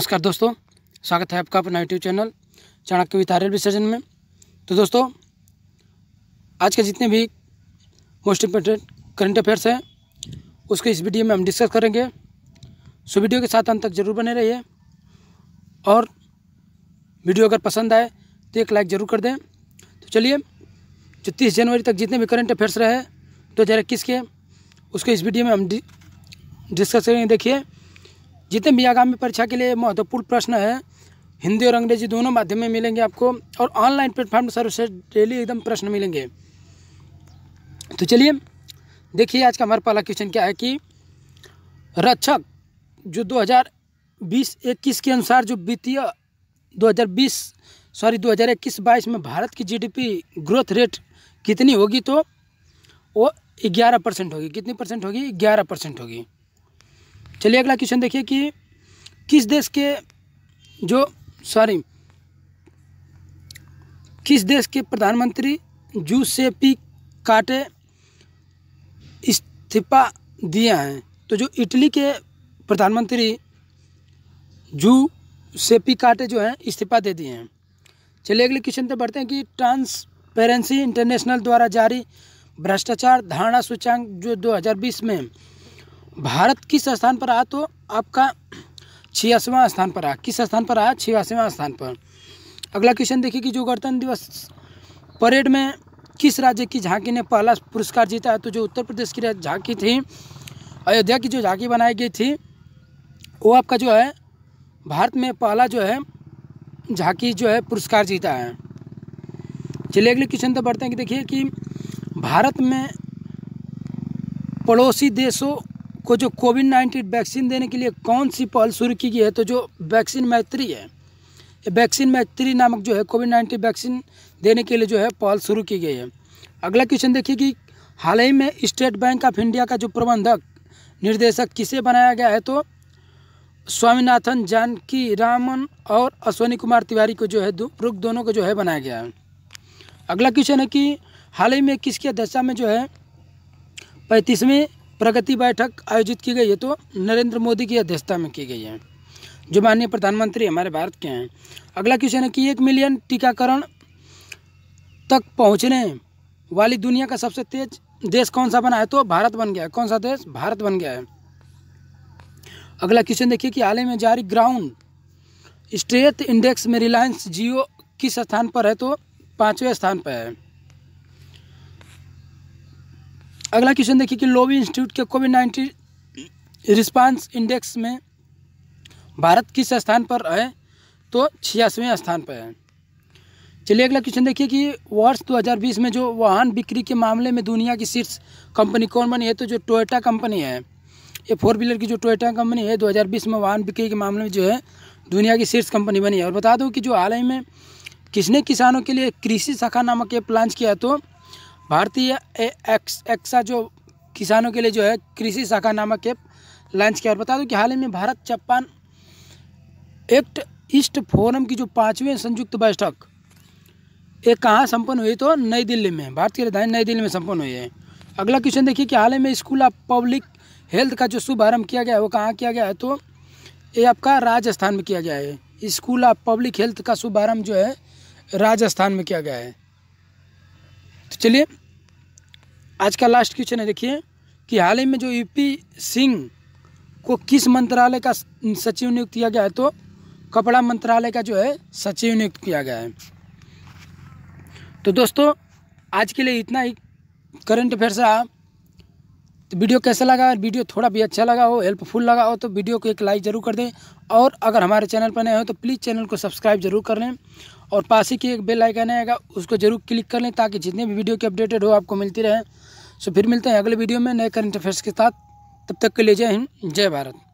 नमस्कार दोस्तों स्वागत है आपका अपना यूट्यूब चैनल चाणक्य विथ विसर्जन में तो दोस्तों आज के जितने भी मोस्ट इम्पोर्टेंट करंट अफेयर्स हैं उसके इस वीडियो में हम डिस्कस करेंगे सो वीडियो के साथ अंत तक जरूर बने रहिए और वीडियो अगर पसंद आए तो एक लाइक ज़रूर कर दें तो चलिए जो तीस जनवरी तक जितने भी करंट अफेयर्स रहे दो हज़ार इक्कीस के उसको इस वीडियो में हम डिस्कस करेंगे देखिए जितने भी आगामी परीक्षा के लिए महत्वपूर्ण प्रश्न है हिंदी और अंग्रेजी दोनों माध्यम में मिलेंगे आपको और ऑनलाइन प्लेटफॉर्म पर डेली एकदम प्रश्न मिलेंगे तो चलिए देखिए आज का हमारा पहला क्वेश्चन क्या है कि रक्षक जो 2020-21 के अनुसार जो वित्तीय 2020 सॉरी 2021-22 में भारत की जीडीपी ग्रोथ रेट कितनी होगी तो वो ग्यारह परसेंट होगी कितनी परसेंट होगी ग्यारह परसेंट होगी चलिए अगला क्वेश्चन देखिए कि किस देश के जो सॉरी किस देश के प्रधानमंत्री जूसेपी काटे इस्तीफा दिए हैं तो जो इटली के प्रधानमंत्री जू सेपी काटे जो हैं इस्तीफा दे दिए हैं चलिए अगले क्वेश्चन पर बढ़ते हैं कि ट्रांसपेरेंसी इंटरनेशनल द्वारा जारी भ्रष्टाचार धारणा सूचांक जो 2020 में भारत किस स्थान पर आया तो आपका छियासवां स्थान पर आया किस स्थान पर आया छियासवां स्थान पर अगला क्वेश्चन देखिए कि जो गणतंत्र दिवस परेड में किस राज्य की झांकी ने पहला पुरस्कार जीता है तो जो उत्तर प्रदेश की झांकी थी अयोध्या की जो झांकी बनाई गई थी वो आपका जो है भारत में पहला जो है झांकी जो है पुरस्कार जीता है चलिए अगले क्वेश्चन तो बढ़ते हैं कि देखिए कि भारत में पड़ोसी देशों को जो कोविड नाइन्टीन वैक्सीन देने के लिए कौन सी पहल शुरू की गई है तो जो वैक्सीन मैत्री है वैक्सीन मैत्री नामक जो है कोविड नाइन्टीन वैक्सीन देने के लिए जो है पहल शुरू की गई है अगला क्वेश्चन देखिए कि हाल ही में स्टेट बैंक ऑफ इंडिया का जो प्रबंधक निर्देशक किसे बनाया गया है तो स्वामीनाथन जानकी रामन और अश्वनी कुमार तिवारी को जो है रुख दोनों को जो है बनाया गया है अगला क्वेश्चन है कि हाल ही में किसकी दशा में जो है पैंतीसवें प्रगति बैठक आयोजित की गई है तो नरेंद्र मोदी की अध्यक्षता में की गई है जो माननीय प्रधानमंत्री हमारे भारत के हैं अगला क्वेश्चन है कि एक मिलियन टीकाकरण तक पहुंचने वाली दुनिया का सबसे तेज देश कौन सा बना है तो भारत बन गया है कौन सा देश भारत बन गया है अगला क्वेश्चन देखिए कि हाल ही में जारी ग्राउंड स्ट्रेथ इंडेक्स में रिलायंस जियो किस स्थान पर है तो पाँचवें स्थान पर है अगला क्वेश्चन देखिए कि लोवी इंस्टीट्यूट के कोविड नाइन्टीन रिस्पांस इंडेक्स में भारत किस स्थान पर है तो छियासवें स्थान पर है चलिए अगला क्वेश्चन देखिए कि वर्ष 2020 में जो वाहन बिक्री के मामले में दुनिया की शीर्ष कंपनी कौन बनी है तो जो टोयोटा कंपनी है ये फोर व्हीलर की जो टोयोटा कंपनी है 2020 में वाहन बिक्री के मामले में जो है दुनिया की शीर्ष कंपनी बनी है और बता दूँ कि जो हाल ही में किसने किसानों के लिए कृषि शाखा नामक ऐप लॉन्च किया तो भारतीय एक्स एक्सा जो किसानों के लिए जो है कृषि शाखा नामक ऐप लॉन्च किया और बता दूं कि हाल ही में Bharat Japan act east forum की जो पाँचवें संयुक्त बैठक ये कहाँ संपन्न हुई तो नई दिल्ली में भारतीय राजधानी नई दिल्ली में संपन्न हुई है अगला क्वेश्चन देखिए कि हाल ही में स्कूल ऑफ पब्लिक हेल्थ का जो शुभारम्भ किया गया है वो कहाँ किया गया है तो ये आपका राजस्थान में किया गया है स्कूल ऑफ पब्लिक हेल्थ का शुभारंभ जो है राजस्थान में किया गया है तो चलिए आज का लास्ट क्वेश्चन है देखिए कि हाल ही में जो यूपी सिंह को किस मंत्रालय का सचिव नियुक्त किया गया है तो कपड़ा मंत्रालय का जो है सचिव नियुक्त किया गया है तो दोस्तों आज के लिए इतना ही करंट अफेयर रहा तो वीडियो कैसा लगा वीडियो थोड़ा भी अच्छा लगा हो हेल्पफुल लगा हो तो वीडियो को एक लाइक ज़रूर कर दें और अगर हमारे चैनल पर नए हो तो प्लीज़ चैनल को सब्सक्राइब जरूर कर लें और पास ही की एक बेल आइकन आएगा उसको जरूर क्लिक कर लें ताकि जितने भी वीडियो के अपडेटेड हो आपको मिलती रहे सो फिर मिलते हैं अगले वीडियो में नए करंट अफेयर्स के साथ तब तक के लिए जय हिंद जय भारत